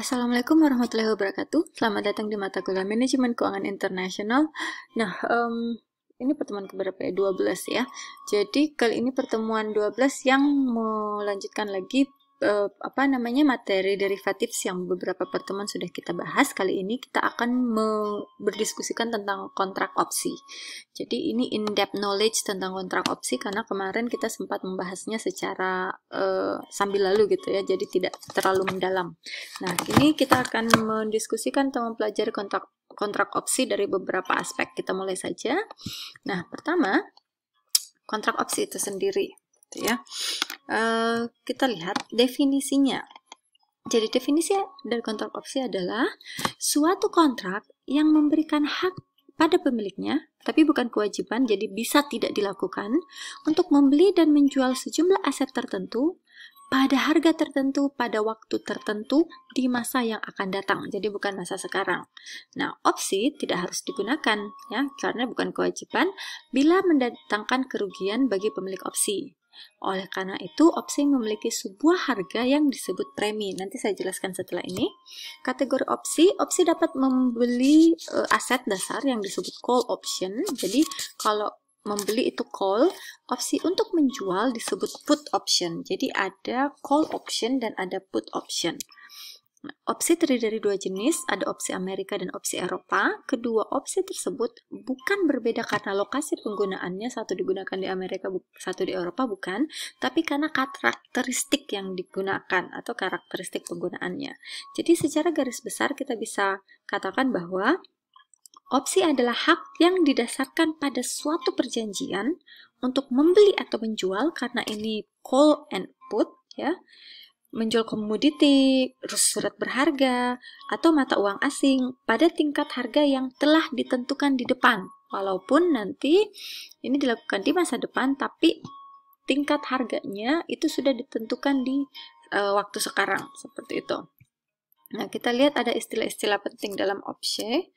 Assalamualaikum warahmatullahi wabarakatuh. Selamat datang di mata kuliah Manajemen Keuangan Internasional. Nah, um, ini pertemuan keberapa ya? 12 ya. Jadi kali ini pertemuan 12 yang melanjutkan lagi uh, apa namanya materi derivatif yang beberapa pertemuan sudah kita bahas kali ini kita akan berdiskusikan tentang kontrak opsi. Jadi ini in depth knowledge tentang kontrak opsi karena kemarin kita sempat membahasnya secara uh, sambil lalu gitu ya. Jadi tidak terlalu mendalam. Nah, ini kita akan mendiskusikan atau mempelajari kontrak kontrak opsi dari beberapa aspek. Kita mulai saja. Nah, pertama kontrak opsi itu sendiri gitu ya. E, kita lihat definisinya. Jadi definisi dari kontrak opsi adalah suatu kontrak yang memberikan hak pada pemiliknya, tapi bukan kewajiban, jadi bisa tidak dilakukan, untuk membeli dan menjual sejumlah aset tertentu pada harga tertentu, pada waktu tertentu, di masa yang akan datang. Jadi bukan masa sekarang. Nah, opsi tidak harus digunakan, ya, karena bukan kewajiban bila mendatangkan kerugian bagi pemilik opsi. Oleh karena itu, opsi memiliki sebuah harga yang disebut premi. Nanti saya jelaskan setelah ini. Kategori opsi, opsi dapat membeli uh, aset dasar yang disebut call option. Jadi, kalau membeli itu call, opsi untuk menjual disebut put option. Jadi ada call option dan ada put option. Opsi terdiri dari dua jenis, ada opsi Amerika dan opsi Eropa. Kedua opsi tersebut bukan berbeda karena lokasi penggunaannya, satu digunakan di Amerika, satu di Eropa, bukan, tapi karena karakteristik yang digunakan atau karakteristik penggunaannya. Jadi secara garis besar kita bisa katakan bahwa opsi adalah hak yang didasarkan pada suatu perjanjian untuk membeli atau menjual karena ini call and put ya menjual komoditi, surat berharga, atau mata uang asing pada tingkat harga yang telah ditentukan di depan. Walaupun nanti ini dilakukan di masa depan, tapi tingkat harganya itu sudah ditentukan di e, waktu sekarang, seperti itu. Nah, kita lihat ada istilah-istilah penting dalam opsi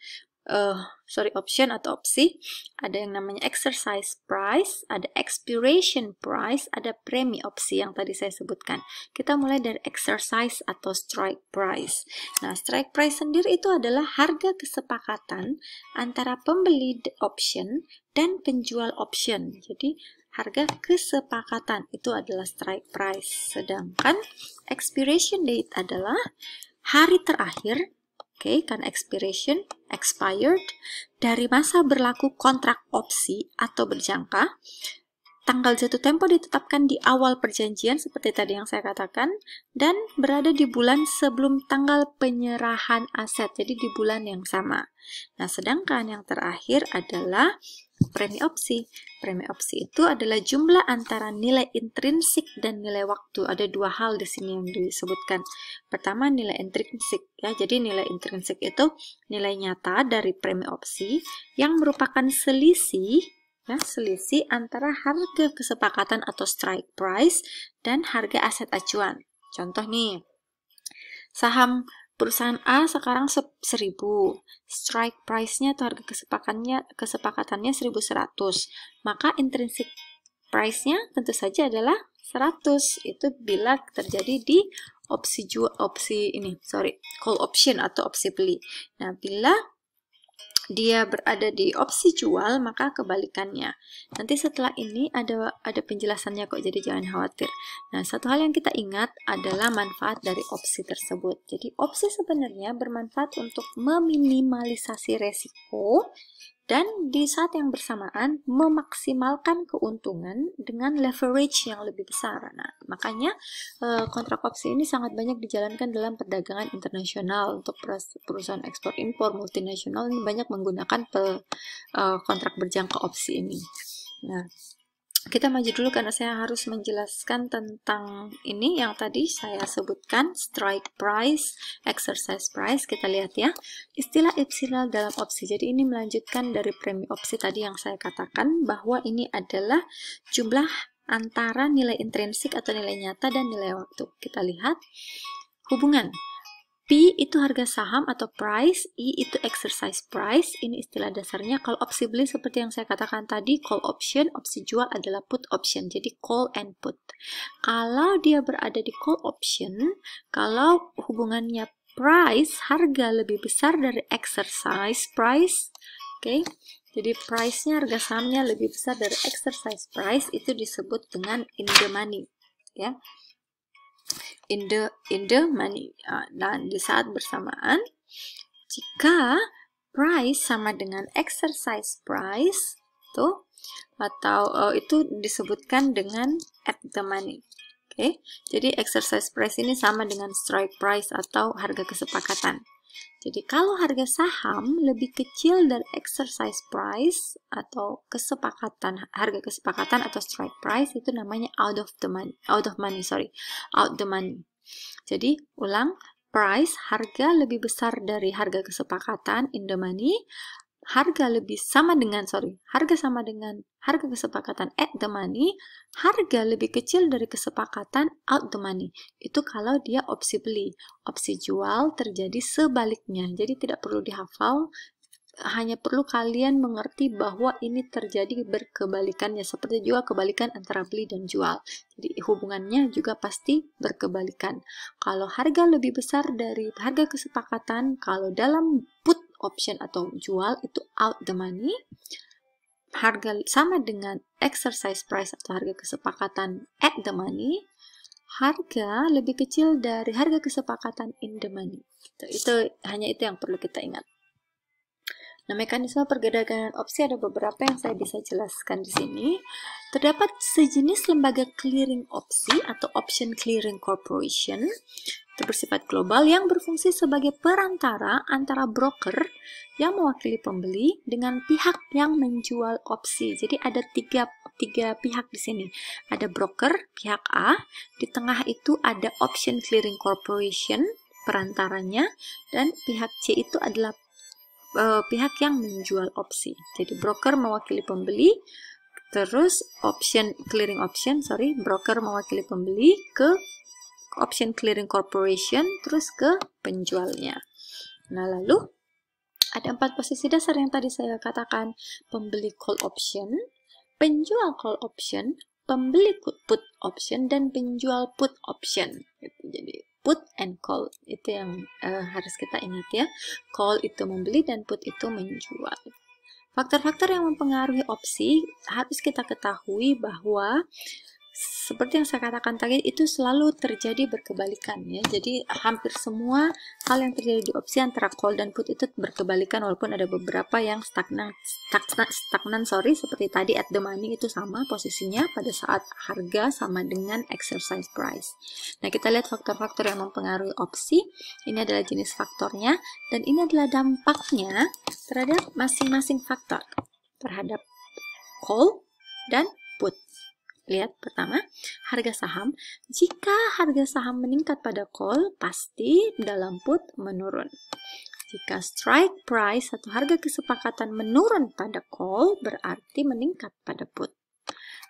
uh, sorry option atau opsi ada yang namanya exercise price ada expiration price ada premi opsi yang tadi saya sebutkan kita mulai dari exercise atau strike price nah strike price sendiri itu adalah harga kesepakatan antara pembeli option dan penjual option jadi harga kesepakatan itu adalah strike price sedangkan expiration date adalah hari terakhir Oke, okay, kan expiration, expired, dari masa berlaku kontrak opsi atau berjangka, tanggal jatuh tempo ditetapkan di awal perjanjian seperti tadi yang saya katakan dan berada di bulan sebelum tanggal penyerahan aset jadi di bulan yang sama. Nah, sedangkan yang terakhir adalah premi opsi. Premi opsi itu adalah jumlah antara nilai intrinsik dan nilai waktu. Ada dua hal di sini yang disebutkan. Pertama nilai intrinsik ya. Jadi nilai intrinsik itu nilai nyata dari premi opsi yang merupakan selisih ya, selisih antara harga kesepakatan atau strike price dan harga aset acuan. Contoh nih, saham perusahaan A sekarang 1000 strike price-nya atau harga kesepakatannya kesepakatannya 1100 maka intrinsic price-nya tentu saja adalah 100 itu bila terjadi di opsi jual opsi ini sorry call option atau opsi beli nah bila dia berada di opsi jual maka kebalikannya nanti setelah ini ada ada penjelasannya kok jadi jangan khawatir nah satu hal yang kita ingat adalah manfaat dari opsi tersebut jadi opsi sebenarnya bermanfaat untuk meminimalisasi resiko dan di saat yang bersamaan memaksimalkan keuntungan dengan leverage yang lebih besar. Nah, makanya eh, kontrak opsi ini sangat banyak dijalankan dalam perdagangan internasional untuk perusahaan ekspor impor multinasional ini banyak menggunakan eh, kontrak berjangka opsi ini. Nah, kita maju dulu karena saya harus menjelaskan tentang ini yang tadi saya sebutkan strike price, exercise price. Kita lihat ya. Istilah epsilon dalam opsi. Jadi ini melanjutkan dari premi opsi tadi yang saya katakan bahwa ini adalah jumlah antara nilai intrinsik atau nilai nyata dan nilai waktu. Kita lihat hubungan P itu harga saham atau price, I itu exercise price, ini istilah dasarnya. Kalau opsi beli seperti yang saya katakan tadi, call option, opsi jual adalah put option, jadi call and put. Kalau dia berada di call option, kalau hubungannya price, harga lebih besar dari exercise price, oke, okay? jadi price-nya, harga sahamnya lebih besar dari exercise price, itu disebut dengan in the money, ya in the in the money uh, dan di saat bersamaan jika price sama dengan exercise price tuh atau uh, itu disebutkan dengan at the money. Oke. Okay? Jadi exercise price ini sama dengan strike price atau harga kesepakatan. Jadi kalau harga saham lebih kecil dari exercise price atau kesepakatan harga kesepakatan atau strike price itu namanya out of the money, out of money sorry, out the money. Jadi ulang price harga lebih besar dari harga kesepakatan in the money harga lebih sama dengan sorry harga sama dengan harga kesepakatan at the money harga lebih kecil dari kesepakatan out the money itu kalau dia opsi beli opsi jual terjadi sebaliknya jadi tidak perlu dihafal hanya perlu kalian mengerti bahwa ini terjadi berkebalikannya seperti juga kebalikan antara beli dan jual. Jadi hubungannya juga pasti berkebalikan. Kalau harga lebih besar dari harga kesepakatan, kalau dalam put option atau jual itu out the money harga sama dengan exercise price atau harga kesepakatan at the money harga lebih kecil dari harga kesepakatan in the money itu, itu hanya itu yang perlu kita ingat Nah, mekanisme perdagangan opsi ada beberapa yang saya bisa jelaskan di sini. Terdapat sejenis lembaga clearing opsi atau option clearing corporation bersifat global yang berfungsi sebagai perantara antara broker yang mewakili pembeli dengan pihak yang menjual opsi. Jadi ada tiga, tiga pihak di sini. Ada broker, pihak A, di tengah itu ada option clearing corporation, perantaranya, dan pihak C itu adalah e, pihak yang menjual opsi. Jadi broker mewakili pembeli, terus option clearing option, sorry, broker mewakili pembeli ke option clearing corporation terus ke penjualnya. Nah, lalu ada empat posisi dasar yang tadi saya katakan, pembeli call option, penjual call option, pembeli put option dan penjual put option. Gitu, jadi put and call itu yang uh, harus kita ingat ya. Call itu membeli dan put itu menjual. Faktor-faktor yang mempengaruhi opsi harus kita ketahui bahwa seperti yang saya katakan tadi itu selalu terjadi berkebalikan ya. Jadi hampir semua hal yang terjadi di opsi antara call dan put itu berkebalikan walaupun ada beberapa yang stagnan stagnan, stagnan sorry seperti tadi at the money itu sama posisinya pada saat harga sama dengan exercise price. Nah, kita lihat faktor-faktor yang mempengaruhi opsi. Ini adalah jenis faktornya dan ini adalah dampaknya terhadap masing-masing faktor terhadap call dan put. Lihat pertama, harga saham. Jika harga saham meningkat pada call, pasti dalam put menurun. Jika strike price atau harga kesepakatan menurun pada call, berarti meningkat pada put.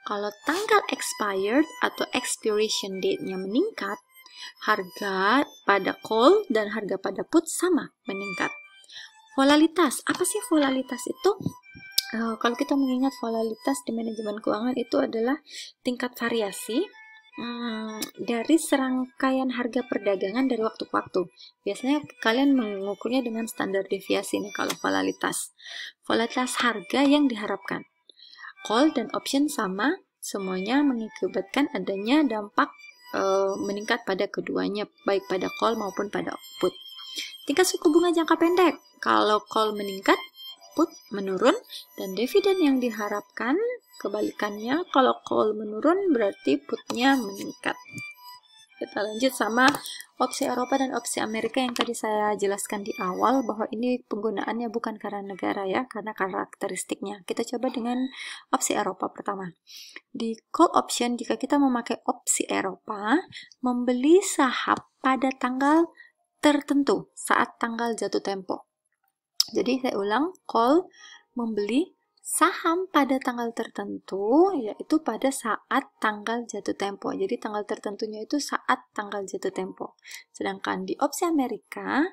Kalau tanggal expired atau expiration date-nya meningkat, harga pada call dan harga pada put sama meningkat. Volalitas, apa sih volalitas itu? uh, kalau kita mengingat volatilitas di manajemen keuangan itu adalah tingkat variasi Hmm, dari serangkaian harga perdagangan dari waktu ke waktu. Biasanya kalian mengukurnya dengan standar deviasi nih kalau volatilitas. Volatilitas harga yang diharapkan. Call dan option sama, semuanya mengakibatkan adanya dampak eh, meningkat pada keduanya, baik pada call maupun pada output. Tingkat suku bunga jangka pendek. Kalau call meningkat, output menurun dan dividen yang diharapkan kebalikannya kalau call menurun berarti putnya meningkat kita lanjut sama opsi Eropa dan opsi Amerika yang tadi saya jelaskan di awal bahwa ini penggunaannya bukan karena negara ya, karena karakteristiknya. Kita coba dengan opsi Eropa pertama. Di call option jika kita memakai opsi Eropa, membeli saham pada tanggal tertentu saat tanggal jatuh tempo. Jadi saya ulang, call membeli saham pada tanggal tertentu yaitu pada saat tanggal jatuh tempo. Jadi tanggal tertentunya itu saat tanggal jatuh tempo. Sedangkan di opsi Amerika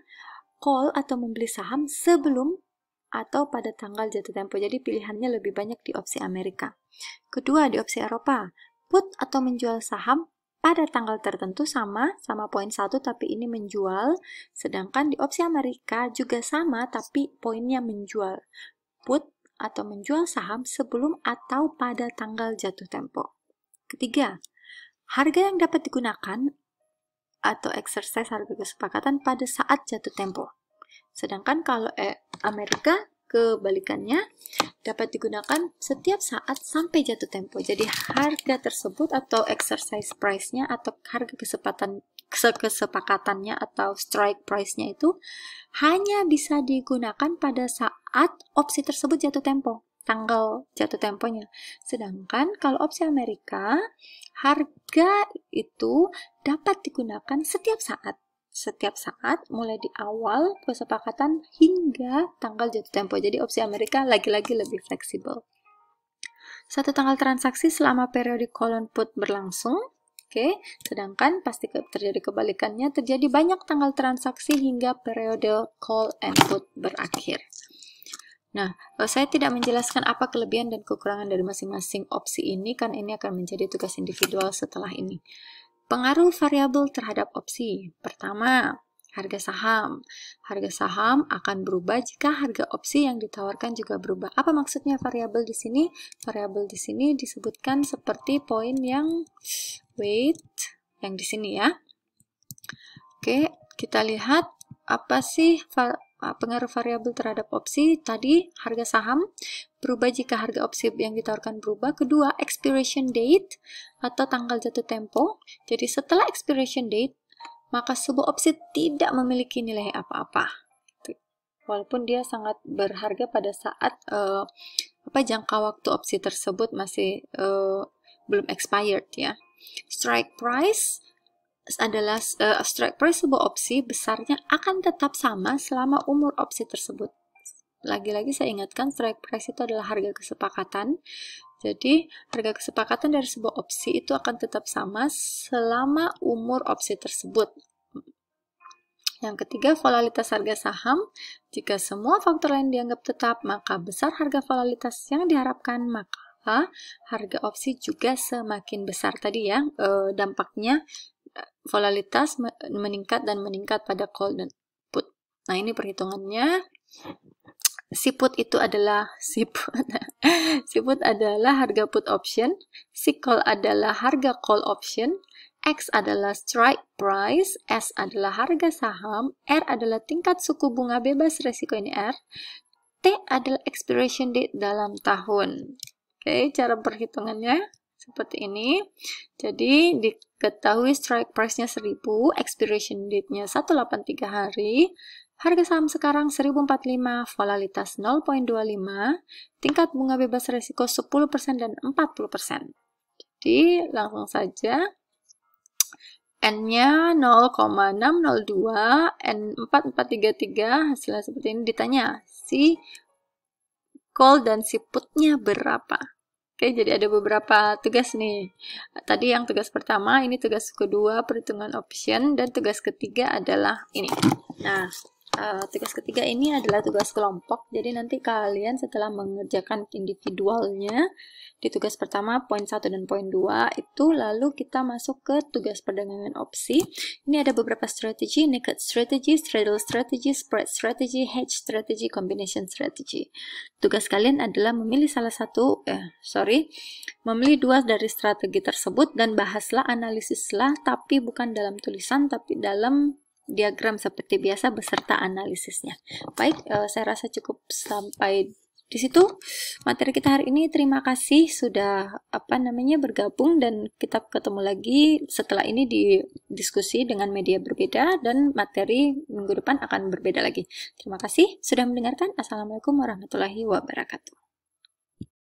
call atau membeli saham sebelum atau pada tanggal jatuh tempo. Jadi pilihannya lebih banyak di opsi Amerika. Kedua di opsi Eropa, put atau menjual saham pada tanggal tertentu sama, sama poin satu tapi ini menjual, sedangkan di opsi Amerika juga sama tapi poinnya menjual. Put atau menjual saham sebelum atau pada tanggal jatuh tempo. Ketiga, harga yang dapat digunakan atau exercise harga kesepakatan pada saat jatuh tempo. Sedangkan kalau eh, Amerika kebalikannya dapat digunakan setiap saat sampai jatuh tempo. Jadi harga tersebut atau exercise price-nya atau harga kesempatan kesepakatannya atau strike price-nya itu hanya bisa digunakan pada saat opsi tersebut jatuh tempo, tanggal jatuh temponya. Sedangkan kalau opsi Amerika, harga itu dapat digunakan setiap saat setiap saat mulai di awal kesepakatan hingga tanggal jatuh tempo. Jadi opsi Amerika lagi-lagi lebih fleksibel. Satu tanggal transaksi selama periode call and put berlangsung. Oke, okay. sedangkan pasti terjadi kebalikannya terjadi banyak tanggal transaksi hingga periode call and put berakhir. Nah, eh, saya tidak menjelaskan apa kelebihan dan kekurangan dari masing-masing opsi ini, kan ini akan menjadi tugas individual setelah ini. Pengaruh variabel terhadap opsi. Pertama, harga saham. Harga saham akan berubah jika harga opsi yang ditawarkan juga berubah. Apa maksudnya variabel di sini? Variabel di sini disebutkan seperti poin yang weight yang di sini ya. Oke, kita lihat apa sih Eh, pengaruh variabel terhadap opsi tadi harga saham berubah jika harga opsi yang ditawarkan berubah kedua expiration date atau tanggal jatuh tempo jadi setelah expiration date maka sebuah opsi tidak memiliki nilai apa-apa walaupun dia sangat berharga pada saat uh, apa jangka waktu opsi tersebut masih uh, belum expired ya strike price adalah uh, eh, sebuah opsi besarnya akan tetap sama selama umur opsi tersebut. Lagi-lagi saya ingatkan strike price itu adalah harga kesepakatan. Jadi, harga kesepakatan dari sebuah opsi itu akan tetap sama selama umur opsi tersebut. Yang ketiga, volatilitas harga saham. Jika semua faktor lain dianggap tetap, maka besar harga volatilitas yang diharapkan, maka harga opsi juga semakin besar tadi ya. Eh, dampaknya Volatilitas meningkat dan meningkat pada call dan put. Nah, ini perhitungannya. Si put itu adalah si put, si put adalah harga put option, si call adalah harga call option, X adalah strike price, S adalah harga saham, R adalah tingkat suku bunga bebas resiko ini R, T adalah expiration date dalam tahun. Oke, cara perhitungannya seperti ini. Jadi di Ketahui strike price-nya 1000, expiration date-nya 183 hari, harga saham sekarang 1045, volatilitas 0.25, tingkat bunga bebas risiko 10% dan 40%. Jadi langsung saja N-nya 0,602, N4433, hasilnya seperti ini ditanya si call dan si put-nya berapa. Oke, jadi ada beberapa tugas nih. Tadi yang tugas pertama, ini tugas kedua perhitungan option, dan tugas ketiga adalah ini. Nah, Uh, tugas ketiga ini adalah tugas kelompok. Jadi nanti kalian setelah mengerjakan individualnya di tugas pertama poin 1 dan poin 2 itu lalu kita masuk ke tugas perdagangan opsi. Ini ada beberapa strategi, naked strategy, straddle strategy, spread strategy, hedge strategy, combination strategy. Tugas kalian adalah memilih salah satu eh sorry, memilih dua dari strategi tersebut dan bahaslah analisislah tapi bukan dalam tulisan tapi dalam diagram seperti biasa beserta analisisnya. Baik, eh, saya rasa cukup sampai di situ materi kita hari ini. Terima kasih sudah apa namanya bergabung dan kita ketemu lagi setelah ini di diskusi dengan media berbeda dan materi minggu depan akan berbeda lagi. Terima kasih sudah mendengarkan. Assalamualaikum warahmatullahi wabarakatuh.